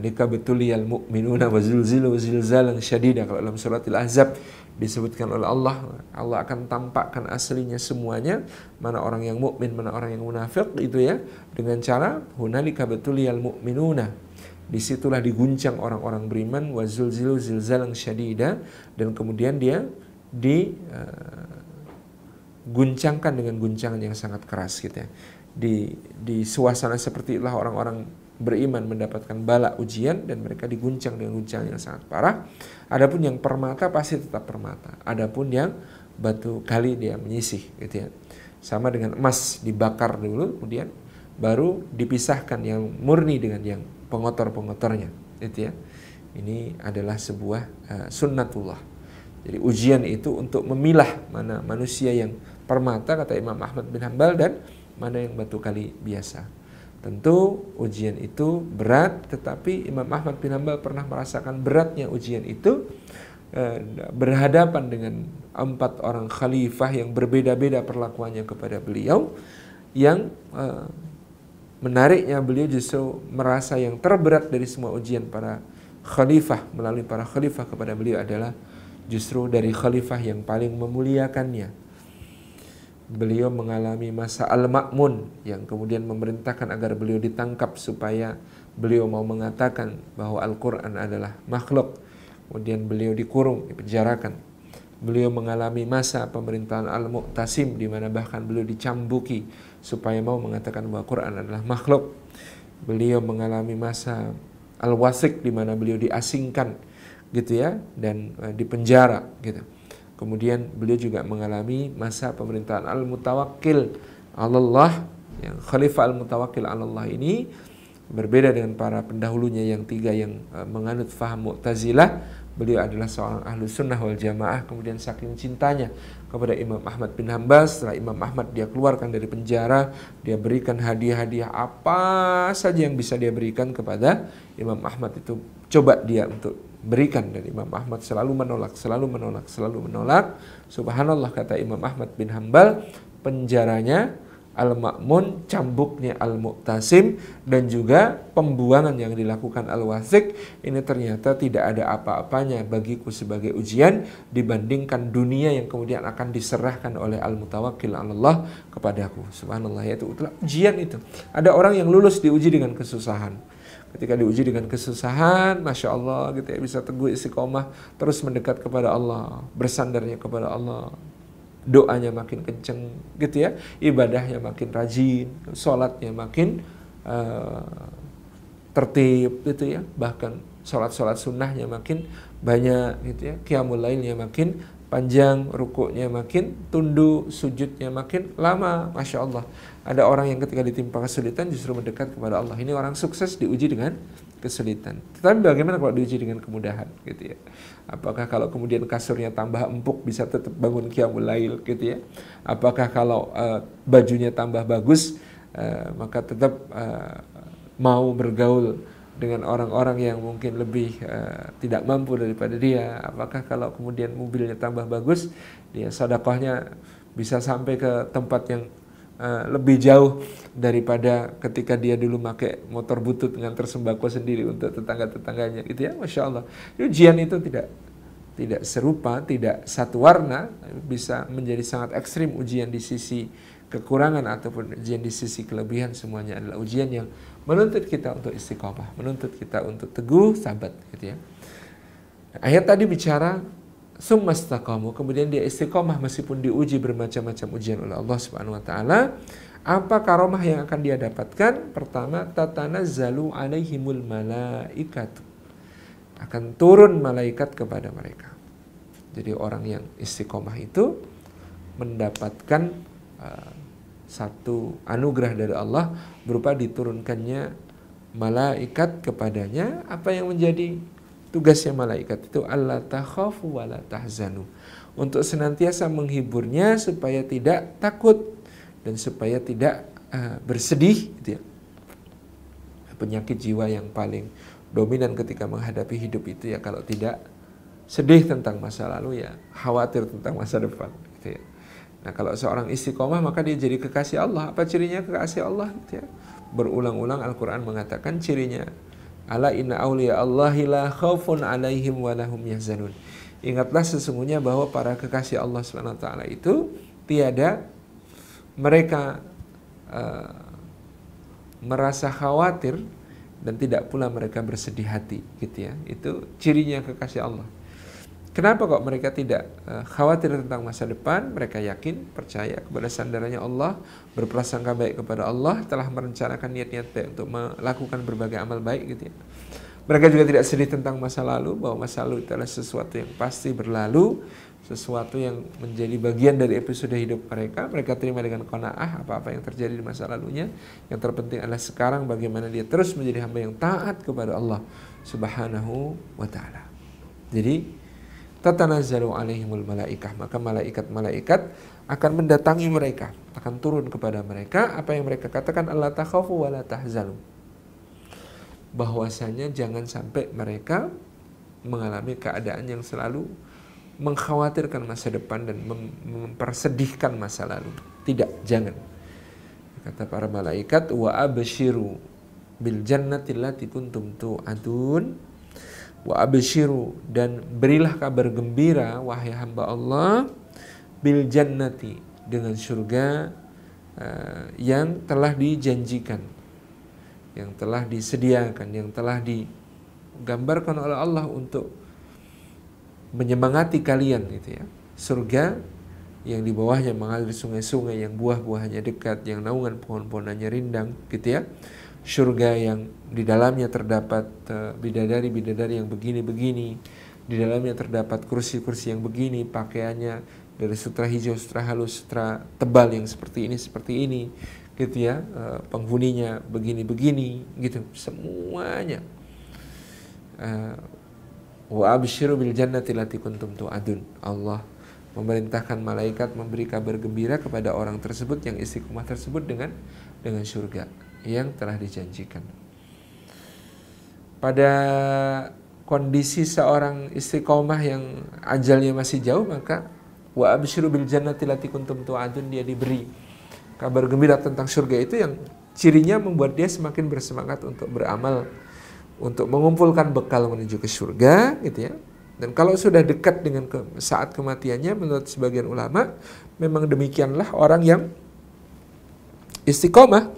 betul betuliyal mu'minuna wa zilzilu zilzalan syadidah Kalau dalam surat Al-Ahzab disebutkan oleh Allah, Allah akan tampakkan aslinya semuanya, mana orang yang mukmin, mana orang yang munafik itu ya, dengan cara betul betuliyal mu'minuna Disitulah diguncang orang-orang beriman wazul zilu zilzalang syadida dan kemudian dia diguncangkan eh, dengan guncangan yang sangat keras gitu ya. Di di suasana seperti itulah orang-orang beriman mendapatkan bala ujian dan mereka diguncang dengan guncangan yang sangat parah. Adapun yang permata pasti tetap permata. Adapun yang batu kali dia menyisih gitu ya. Sama dengan emas dibakar dulu kemudian baru dipisahkan yang murni dengan yang pengotor-pengotornya itu ya ini adalah sebuah uh, sunnatullah jadi ujian itu untuk memilah mana manusia yang permata kata Imam Ahmad bin Hambal dan mana yang batu kali biasa tentu ujian itu berat tetapi Imam Ahmad bin Hambal pernah merasakan beratnya ujian itu eh, berhadapan dengan empat orang khalifah yang berbeda-beda perlakuannya kepada beliau yang eh, Menariknya beliau justru merasa yang terberat dari semua ujian para khalifah melalui para khalifah kepada beliau adalah justru dari khalifah yang paling memuliakannya. Beliau mengalami masa al makmun yang kemudian memerintahkan agar beliau ditangkap supaya beliau mau mengatakan bahwa Al-Quran adalah makhluk. Kemudian beliau dikurung, dipenjarakan beliau mengalami masa pemerintahan Al-Mu'tasim di mana bahkan beliau dicambuki supaya mau mengatakan bahwa Quran adalah makhluk. Beliau mengalami masa Al-Wasik di mana beliau diasingkan gitu ya dan e, dipenjara gitu. Kemudian beliau juga mengalami masa pemerintahan Al-Mutawakkil Allah yang Khalifah Al-Mutawakkil Allah ini berbeda dengan para pendahulunya yang tiga yang e, menganut faham Mu'tazilah Beliau adalah seorang ahlu sunnah wal jamaah Kemudian saking cintanya kepada Imam Ahmad bin Hambal Setelah Imam Ahmad dia keluarkan dari penjara Dia berikan hadiah-hadiah apa saja yang bisa dia berikan kepada Imam Ahmad itu Coba dia untuk berikan dan Imam Ahmad selalu menolak, selalu menolak, selalu menolak Subhanallah kata Imam Ahmad bin Hambal Penjaranya Al-Ma'mun, cambuknya Al-Mu'tasim, dan juga pembuangan yang dilakukan al wasik ini ternyata tidak ada apa-apanya bagiku sebagai ujian dibandingkan dunia yang kemudian akan diserahkan oleh Al-Mutawakil Allah aku. Subhanallah, yaitu itulah ujian itu. Ada orang yang lulus diuji dengan kesusahan. Ketika diuji dengan kesusahan, Masya Allah gitu ya, bisa teguh istiqomah, terus mendekat kepada Allah, bersandarnya kepada Allah, doanya makin kenceng gitu ya, ibadahnya makin rajin, sholatnya makin uh, tertib gitu ya, bahkan sholat-sholat sunnahnya makin banyak gitu ya, kiamul lainnya makin panjang, rukuknya makin tunduk, sujudnya makin lama, masya Allah. Ada orang yang ketika ditimpa kesulitan justru mendekat kepada Allah. Ini orang sukses diuji dengan kesulitan. Tetapi bagaimana kalau diuji dengan kemudahan gitu ya? Apakah kalau kemudian kasurnya tambah empuk bisa tetap bangun qiyamul lail gitu ya? Apakah kalau uh, bajunya tambah bagus uh, maka tetap uh, mau bergaul dengan orang-orang yang mungkin lebih uh, tidak mampu daripada dia? Apakah kalau kemudian mobilnya tambah bagus dia sodakohnya bisa sampai ke tempat yang Eh, lebih jauh daripada ketika dia dulu pakai motor butut dengan tersembako sendiri untuk tetangga-tetangganya gitu ya Masya Allah ujian itu tidak tidak serupa, tidak satu warna, bisa menjadi sangat ekstrim ujian di sisi kekurangan ataupun ujian di sisi kelebihan semuanya adalah ujian yang menuntut kita untuk istiqomah, menuntut kita untuk teguh, sabat gitu ya. Ayat tadi bicara Sumastaqamu. Kemudian dia istiqomah meskipun diuji bermacam-macam ujian oleh Allah Subhanahu wa taala. Apa karomah yang akan dia dapatkan? Pertama, zalu alaihimul malaikat. Akan turun malaikat kepada mereka. Jadi orang yang istiqomah itu mendapatkan uh, satu anugerah dari Allah berupa diturunkannya malaikat kepadanya apa yang menjadi Tugasnya malaikat itu Allah takhafu wa la tahzanu. Untuk senantiasa menghiburnya supaya tidak takut dan supaya tidak uh, bersedih gitu ya. Penyakit jiwa yang paling dominan ketika menghadapi hidup itu ya kalau tidak sedih tentang masa lalu ya khawatir tentang masa depan gitu ya. Nah kalau seorang istiqomah maka dia jadi kekasih Allah. Apa cirinya kekasih Allah? Gitu ya. Berulang-ulang Al-Quran mengatakan cirinya Ala inna awliya Allahi la khawfun alaihim wa lahum yahzanun. Ingatlah sesungguhnya bahwa para kekasih Allah Swt itu tiada mereka uh, merasa khawatir dan tidak pula mereka bersedih hati gitu ya. Itu cirinya kekasih Allah. Kenapa kok mereka tidak eh, khawatir tentang masa depan? Mereka yakin, percaya kepada sandarannya Allah, berprasangka baik kepada Allah, telah merencanakan niat-niat baik untuk melakukan berbagai amal baik gitu ya. Mereka juga tidak sedih tentang masa lalu, bahwa masa lalu itu adalah sesuatu yang pasti berlalu, sesuatu yang menjadi bagian dari episode hidup mereka. Mereka terima dengan kona'ah apa-apa yang terjadi di masa lalunya. Yang terpenting adalah sekarang bagaimana dia terus menjadi hamba yang taat kepada Allah Subhanahu wa taala. Jadi tatanazzalu alaihimul malaikah maka malaikat-malaikat akan mendatangi mereka akan turun kepada mereka apa yang mereka katakan Allah takhafu wa la tahzanu bahwasanya jangan sampai mereka mengalami keadaan yang selalu mengkhawatirkan masa depan dan mem mempersedihkan masa lalu tidak jangan kata para malaikat wa abshiru bil jannati lati kuntum tu'adun wa abshiru dan berilah kabar gembira wahai hamba Allah bil jannati dengan surga uh, yang telah dijanjikan yang telah disediakan yang telah digambarkan oleh Allah untuk menyemangati kalian gitu ya surga yang di bawahnya mengalir sungai-sungai yang buah-buahnya dekat yang naungan pohon-pohonannya rindang gitu ya surga yang di dalamnya terdapat bidadari-bidadari eh, yang begini-begini, di dalamnya terdapat kursi-kursi yang begini, pakaiannya dari sutra hijau, sutra halus, sutra tebal yang seperti ini, seperti ini, gitu ya, eh, penghuninya begini-begini, gitu, semuanya. Eh, wa abshiru bil jannati lati kuntum adun Allah memerintahkan malaikat memberi kabar gembira kepada orang tersebut yang istiqomah tersebut dengan dengan surga yang telah dijanjikan. Pada kondisi seorang istiqomah yang ajalnya masih jauh maka wa absyiru bil jannati lati kuntum tu'adun dia diberi kabar gembira tentang surga itu yang cirinya membuat dia semakin bersemangat untuk beramal untuk mengumpulkan bekal menuju ke surga gitu ya. Dan kalau sudah dekat dengan ke, saat kematiannya menurut sebagian ulama memang demikianlah orang yang istiqomah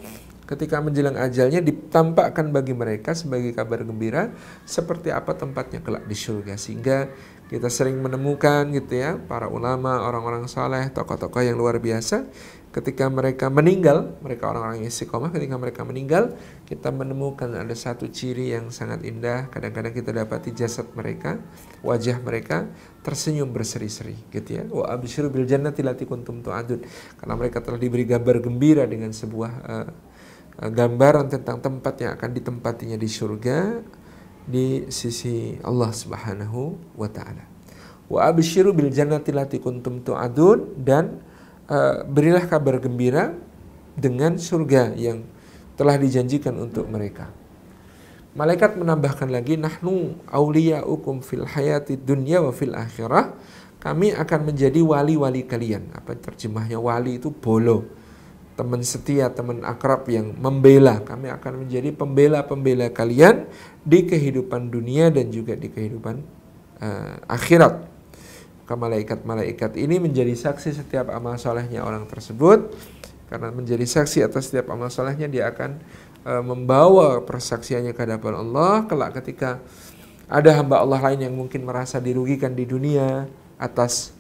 ketika menjelang ajalnya ditampakkan bagi mereka sebagai kabar gembira seperti apa tempatnya kelak di surga sehingga kita sering menemukan gitu ya para ulama orang-orang saleh tokoh-tokoh yang luar biasa ketika mereka meninggal mereka orang-orang yang istiqomah ketika mereka meninggal kita menemukan ada satu ciri yang sangat indah kadang-kadang kita dapati jasad mereka wajah mereka tersenyum berseri-seri gitu ya wa abshiru bil jannati lati kuntum tu'adun karena mereka telah diberi gambar gembira dengan sebuah uh, Eh, gambaran tentang tempat yang akan ditempatinya di surga di sisi Allah Subhanahu wa taala. Wa abshiru bil jannati lati kuntum tu'adun dan uh, berilah kabar gembira dengan surga yang telah dijanjikan untuk mereka. Malaikat menambahkan lagi nahnu ukum fil hayati dunya wa fil akhirah. Kami akan menjadi wali-wali kalian. Apa terjemahnya wali itu bolo teman setia, teman akrab yang membela. Kami akan menjadi pembela-pembela kalian di kehidupan dunia dan juga di kehidupan uh, akhirat. Maka malaikat-malaikat ini menjadi saksi setiap amal solehnya orang tersebut. Karena menjadi saksi atas setiap amal solehnya dia akan uh, membawa persaksiannya ke hadapan Allah. Kelak ketika ada hamba Allah lain yang mungkin merasa dirugikan di dunia atas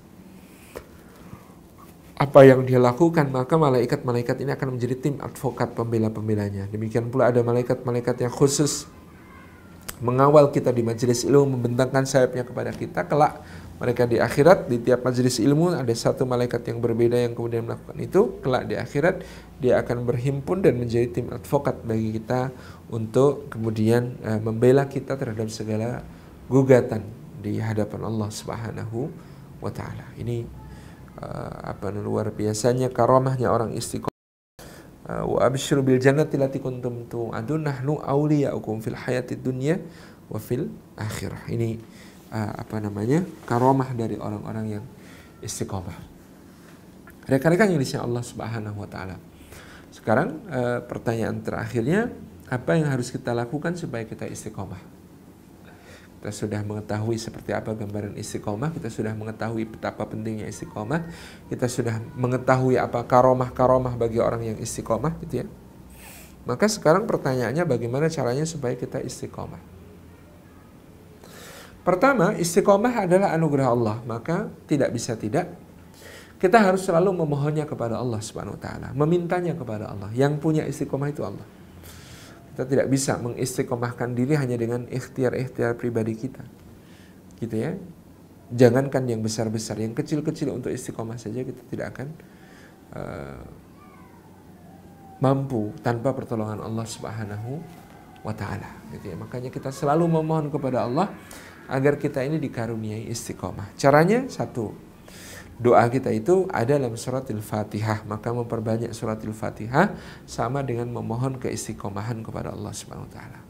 apa yang dia lakukan, maka malaikat-malaikat ini akan menjadi tim advokat pembela-pembelanya. Demikian pula ada malaikat-malaikat yang khusus mengawal kita di majelis ilmu, membentangkan sayapnya kepada kita. Kelak mereka di akhirat, di tiap majelis ilmu ada satu malaikat yang berbeda yang kemudian melakukan itu. Kelak di akhirat dia akan berhimpun dan menjadi tim advokat bagi kita untuk kemudian uh, membela kita terhadap segala gugatan di hadapan Allah Subhanahu wa taala. Ini uh, apa luar biasanya karomahnya orang istiqomah eh, wa abshiru bil jannati lati kuntum tu'adun nahnu awliya'ukum fil hayati dunya wa fil akhirah ini uh, apa namanya karomah dari orang-orang yang istiqomah rekan-rekan yang disayang Allah subhanahu wa ta'ala sekarang uh, pertanyaan terakhirnya apa yang harus kita lakukan supaya kita istiqomah kita sudah mengetahui seperti apa gambaran istiqomah, kita sudah mengetahui betapa pentingnya istiqomah, kita sudah mengetahui apa karomah-karomah bagi orang yang istiqomah gitu ya. Maka sekarang pertanyaannya bagaimana caranya supaya kita istiqomah. Pertama, istiqomah adalah anugerah Allah, maka tidak bisa tidak kita harus selalu memohonnya kepada Allah Subhanahu wa taala, memintanya kepada Allah. Yang punya istiqomah itu Allah. Kita tidak bisa mengistiqomahkan diri hanya dengan ikhtiar-ikhtiar pribadi kita. Gitu ya. Jangankan yang besar-besar, yang kecil-kecil untuk istiqomah saja kita tidak akan uh, mampu tanpa pertolongan Allah Subhanahu wa taala. Gitu ya. Makanya kita selalu memohon kepada Allah agar kita ini dikaruniai istiqomah. Caranya satu, doa kita itu ada dalam surat Al-Fatihah. Maka memperbanyak surat Al-Fatihah sama dengan memohon keistiqomahan kepada Allah Subhanahu wa taala.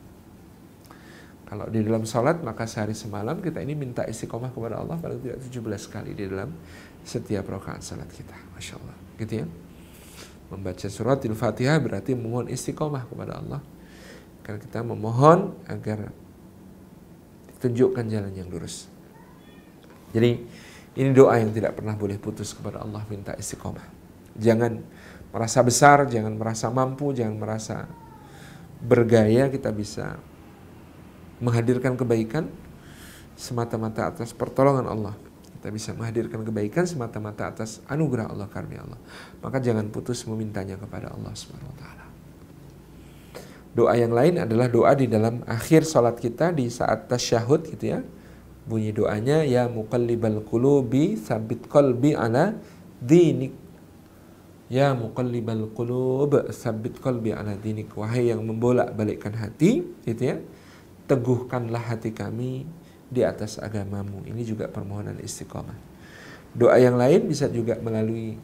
Kalau di dalam salat maka sehari semalam kita ini minta istiqomah kepada Allah paling tidak 17 kali di dalam setiap rakaat salat kita. Masya Allah. Gitu ya. Membaca surat Al-Fatihah berarti memohon istiqomah kepada Allah. Karena kita memohon agar ditunjukkan jalan yang lurus. Jadi ini doa yang tidak pernah boleh putus kepada Allah minta istiqomah. Jangan merasa besar, jangan merasa mampu, jangan merasa bergaya kita bisa menghadirkan kebaikan semata-mata atas pertolongan Allah. Kita bisa menghadirkan kebaikan semata-mata atas anugerah Allah karunia Allah. Maka jangan putus memintanya kepada Allah Subhanahu wa taala. Doa yang lain adalah doa di dalam akhir salat kita di saat tasyahud gitu ya bunyi doanya ya muqallibal qulubi sabit qalbi ala dinik ya muqallibal qulub sabit qalbi ala dinik wahai yang membolak balikkan hati gitu ya teguhkanlah hati kami di atas agamamu ini juga permohonan istiqomah doa yang lain bisa juga melalui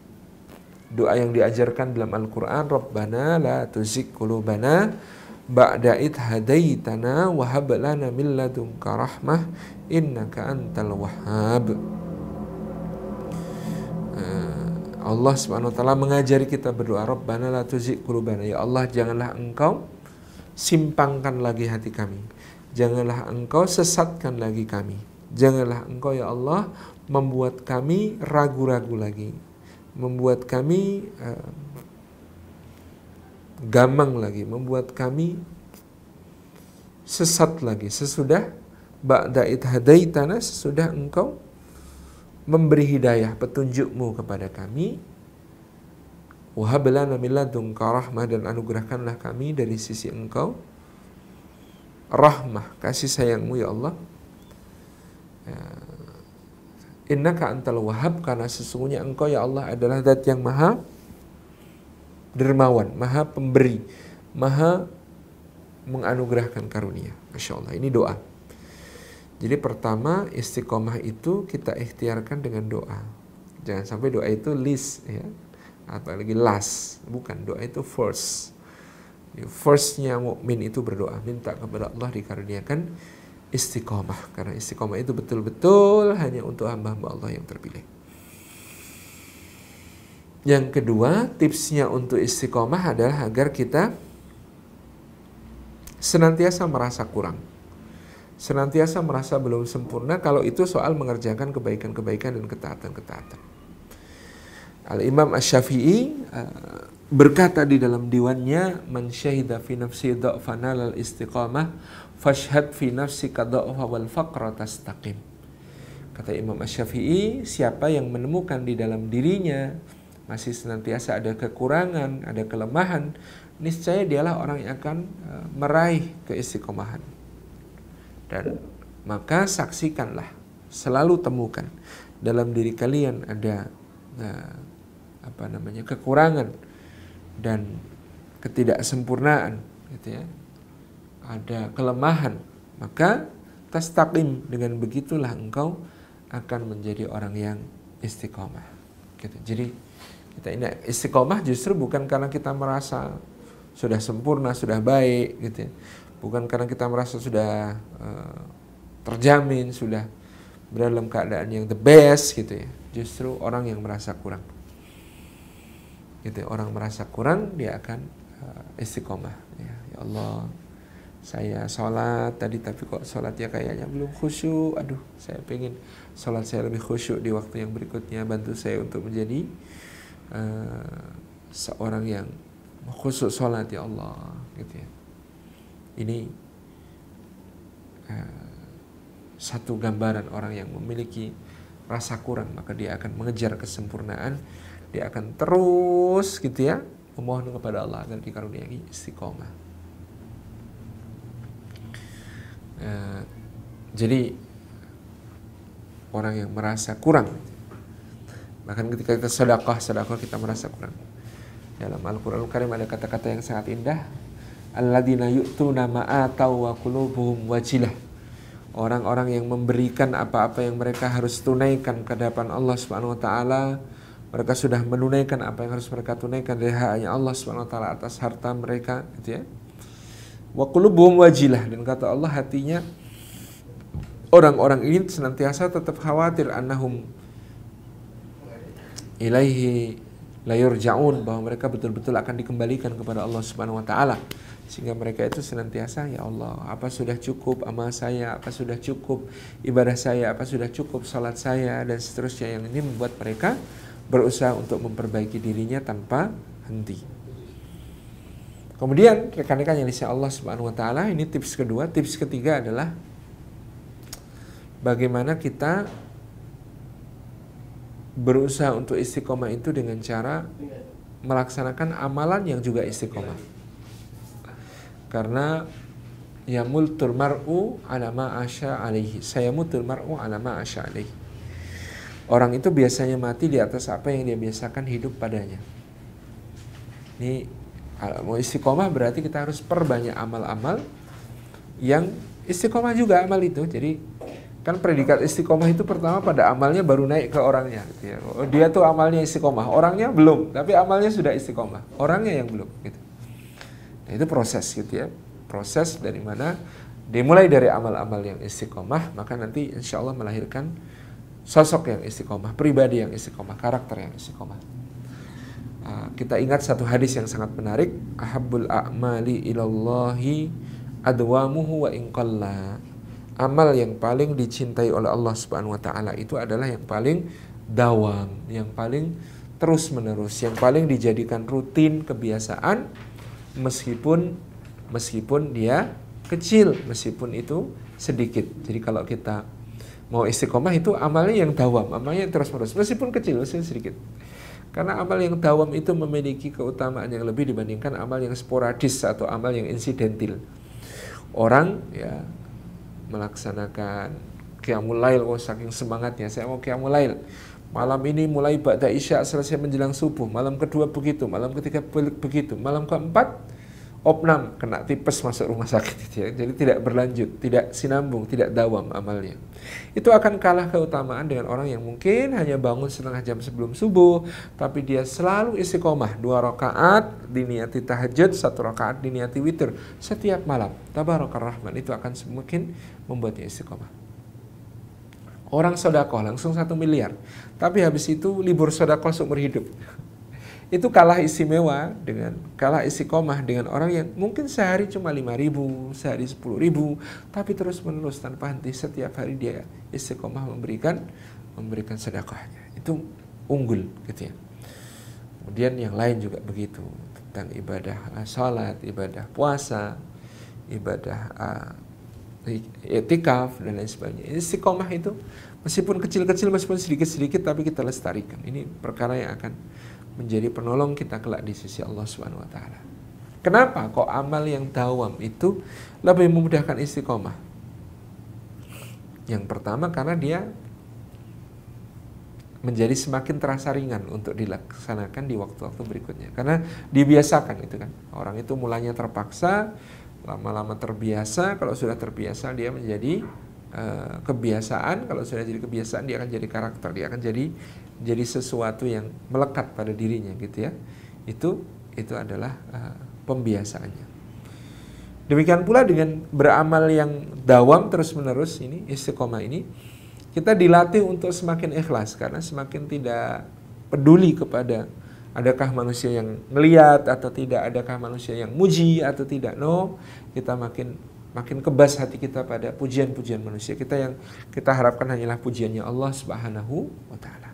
doa yang diajarkan dalam Al-Qur'an Rabbana la tuzigh qulubana ba'da id hadaitana wa hab lana min ladunka rahmah innaka antal wahhab eh, Allah Subhanahu wa taala mengajari kita berdoa Rabbana la tuzigh qulubana ya Allah janganlah engkau simpangkan lagi hati kami janganlah engkau sesatkan lagi kami janganlah engkau ya Allah membuat kami ragu-ragu lagi membuat kami uh, gamang lagi, membuat kami sesat lagi. Sesudah ba'da hadaitana, sesudah engkau memberi hidayah petunjukmu kepada kami, wahablana min ladunka rahmah dan anugerahkanlah kami dari sisi engkau rahmah kasih sayangmu ya Allah ya. ka antal wahab karena sesungguhnya engkau ya Allah adalah dat yang maha dermawan, maha pemberi, maha menganugerahkan karunia. Masya Allah, ini doa. Jadi pertama istiqomah itu kita ikhtiarkan dengan doa. Jangan sampai doa itu list ya atau lagi last, bukan doa itu first. Ya, firstnya mukmin itu berdoa, minta kepada Allah dikaruniakan istiqomah karena istiqomah itu betul-betul hanya untuk hamba-hamba Allah yang terpilih. Yang kedua, tipsnya untuk istiqomah adalah agar kita senantiasa merasa kurang. Senantiasa merasa belum sempurna kalau itu soal mengerjakan kebaikan-kebaikan dan ketaatan-ketaatan. Al-Imam Asy-Syafi'i eh, berkata di dalam diwannya, "Man syahida fi nafsi dha'fana lal istiqamah, fashhad fi nafsika dha'fa wal faqra tastaqim." Kata Imam Asy-Syafi'i, siapa yang menemukan di dalam dirinya masih senantiasa ada kekurangan, ada kelemahan, niscaya dialah orang yang akan e, meraih keistiqomahan. Dan maka saksikanlah, selalu temukan dalam diri kalian ada e, apa namanya kekurangan dan ketidaksempurnaan, gitu ya. Ada kelemahan, maka tastaqim dengan begitulah engkau akan menjadi orang yang istiqomah. Gitu. Jadi kita ini istiqomah justru bukan karena kita merasa sudah sempurna, sudah baik gitu ya. Bukan karena kita merasa sudah uh, terjamin, sudah berada dalam keadaan yang the best gitu ya. Justru orang yang merasa kurang. Gitu ya, orang merasa kurang dia akan uh, istiqomah ya. Ya Allah, saya sholat tadi tapi kok sholatnya kayaknya belum khusyuk aduh saya pengen sholat saya lebih khusyuk di waktu yang berikutnya bantu saya untuk menjadi Eh, seorang yang khusus sholat ya Allah gitu ya ini uh, satu gambaran orang yang memiliki rasa kurang maka dia akan mengejar kesempurnaan dia akan terus gitu ya memohon kepada Allah agar dikaruniai istiqomah uh, jadi orang yang merasa kurang Bahkan ketika kita sedekah, sedekah kita merasa kurang. Dalam Al-Qur'an Al Karim ada kata-kata yang sangat indah. Alladzina yu'tuna atau wa qulubuhum wajilah. Orang-orang yang memberikan apa-apa yang mereka harus tunaikan ke hadapan Allah Subhanahu wa taala, mereka sudah menunaikan apa yang harus mereka tunaikan dari hanya Allah Subhanahu wa taala atas harta mereka, gitu ya. Wa qulubuhum wajilah dan kata Allah hatinya orang-orang ini senantiasa tetap khawatir annahum ilaihi layurjaun bahwa mereka betul-betul akan dikembalikan kepada Allah Subhanahu wa taala sehingga mereka itu senantiasa ya Allah apa sudah cukup amal saya apa sudah cukup ibadah saya apa sudah cukup salat saya dan seterusnya yang ini membuat mereka berusaha untuk memperbaiki dirinya tanpa henti kemudian rekan-rekan yang disayang Allah Subhanahu wa taala ini tips kedua tips ketiga adalah bagaimana kita berusaha untuk istiqomah itu dengan cara melaksanakan amalan yang juga istiqomah. Karena ya multur mar'u alama asya alaihi. Saya multur mar'u alama asya alaihi. Orang itu biasanya mati di atas apa yang dia biasakan hidup padanya. Ini mau istiqomah berarti kita harus perbanyak amal-amal yang istiqomah juga amal itu. Jadi Kan predikat istiqomah itu pertama pada amalnya baru naik ke orangnya. Gitu ya. Oh, dia tuh amalnya istiqomah, orangnya belum, tapi amalnya sudah istiqomah, orangnya yang belum. Gitu. Nah, itu proses gitu ya, proses dari mana dimulai dari amal-amal yang istiqomah, maka nanti insya Allah melahirkan sosok yang istiqomah, pribadi yang istiqomah, karakter yang istiqomah. Ah, kita ingat satu hadis yang sangat menarik, ahabul a'mali ilallahi adwamuhu wa inqalla amal yang paling dicintai oleh Allah Subhanahu wa taala itu adalah yang paling dawam, yang paling terus-menerus, yang paling dijadikan rutin kebiasaan meskipun meskipun dia kecil, meskipun itu sedikit. Jadi kalau kita mau istiqomah itu amalnya yang dawam, amalnya yang terus-menerus, meskipun kecil, meskipun sedikit. Karena amal yang dawam itu memiliki keutamaan yang lebih dibandingkan amal yang sporadis atau amal yang insidentil. Orang ya melaksanakan Qiyamul Lail, oh saking semangatnya saya mau Qiyamul Lail. Malam ini mulai Ba'da Isya selesai menjelang subuh, malam kedua begitu, malam ketiga begitu, malam keempat opnam kena tipes masuk rumah sakit itu ya. Jadi tidak berlanjut, tidak sinambung, tidak dawam amalnya. Itu akan kalah keutamaan dengan orang yang mungkin hanya bangun setengah jam sebelum subuh, tapi dia selalu istiqomah dua rakaat diniati tahajud, satu rakaat diniati witir setiap malam. Tabarokar rahman itu akan semakin membuatnya istiqomah orang sodakoh langsung satu miliar. Tapi habis itu libur sodakoh seumur hidup itu kalah istimewa dengan kalah istiqomah dengan orang yang mungkin sehari cuma lima ribu sehari sepuluh ribu tapi terus menerus tanpa henti setiap hari dia istiqomah memberikan memberikan sedekahnya. Itu unggul gitu ya. Kemudian yang lain juga begitu tentang ibadah eh, salat, ibadah puasa, ibadah uh, eh, etikaf dan lain sebagainya. Istiqomah itu meskipun kecil-kecil meskipun sedikit-sedikit tapi kita lestarikan. Ini perkara yang akan menjadi penolong kita kelak di sisi Allah Subhanahu wa taala. Kenapa kok amal yang dawam itu lebih memudahkan istiqomah? Yang pertama karena dia menjadi semakin terasa ringan untuk dilaksanakan di waktu-waktu berikutnya. Karena dibiasakan itu kan. Orang itu mulanya terpaksa, lama-lama terbiasa, kalau sudah terbiasa dia menjadi eh, kebiasaan, kalau sudah jadi kebiasaan dia akan jadi karakter, dia akan jadi jadi sesuatu yang melekat pada dirinya gitu ya itu itu adalah uh, pembiasaannya demikian pula dengan beramal yang dawam terus menerus ini istiqomah ini kita dilatih untuk semakin ikhlas karena semakin tidak peduli kepada adakah manusia yang melihat atau tidak adakah manusia yang muji atau tidak no kita makin makin kebas hati kita pada pujian-pujian manusia kita yang kita harapkan hanyalah pujiannya Allah Subhanahu wa taala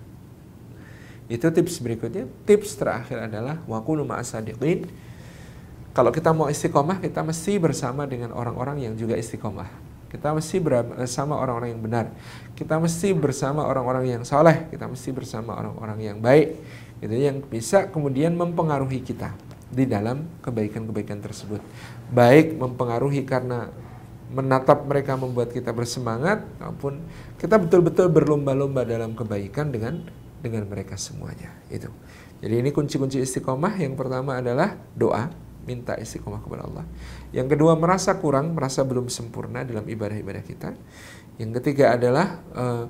itu tips berikutnya. Tips terakhir adalah wakulu ma'asadiqin. Kalau kita mau istiqomah, kita mesti bersama dengan orang-orang yang juga istiqomah. Kita mesti bersama orang-orang yang benar. Kita mesti bersama orang-orang yang soleh. Kita mesti bersama orang-orang yang baik. Itu yang bisa kemudian mempengaruhi kita di dalam kebaikan-kebaikan tersebut. Baik mempengaruhi karena menatap mereka membuat kita bersemangat maupun kita betul-betul berlomba-lomba dalam kebaikan dengan dengan mereka semuanya. Itu. Jadi ini kunci-kunci istiqomah. Yang pertama adalah doa, minta istiqomah kepada Allah. Yang kedua merasa kurang, merasa belum sempurna dalam ibadah-ibadah kita. Yang ketiga adalah uh,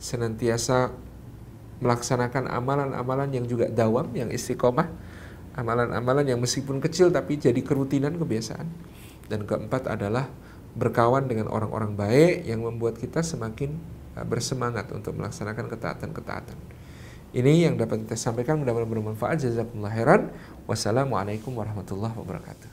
senantiasa melaksanakan amalan-amalan yang juga dawam, yang istiqomah, amalan-amalan yang meskipun kecil tapi jadi kerutinan kebiasaan. Dan keempat adalah berkawan dengan orang-orang baik yang membuat kita semakin Eh, bersemangat untuk melaksanakan ketaatan-ketaatan. Ini yang dapat kita sampaikan mudah-mudahan bermanfaat. Jazakumullah khairan. Wassalamualaikum warahmatullahi wabarakatuh.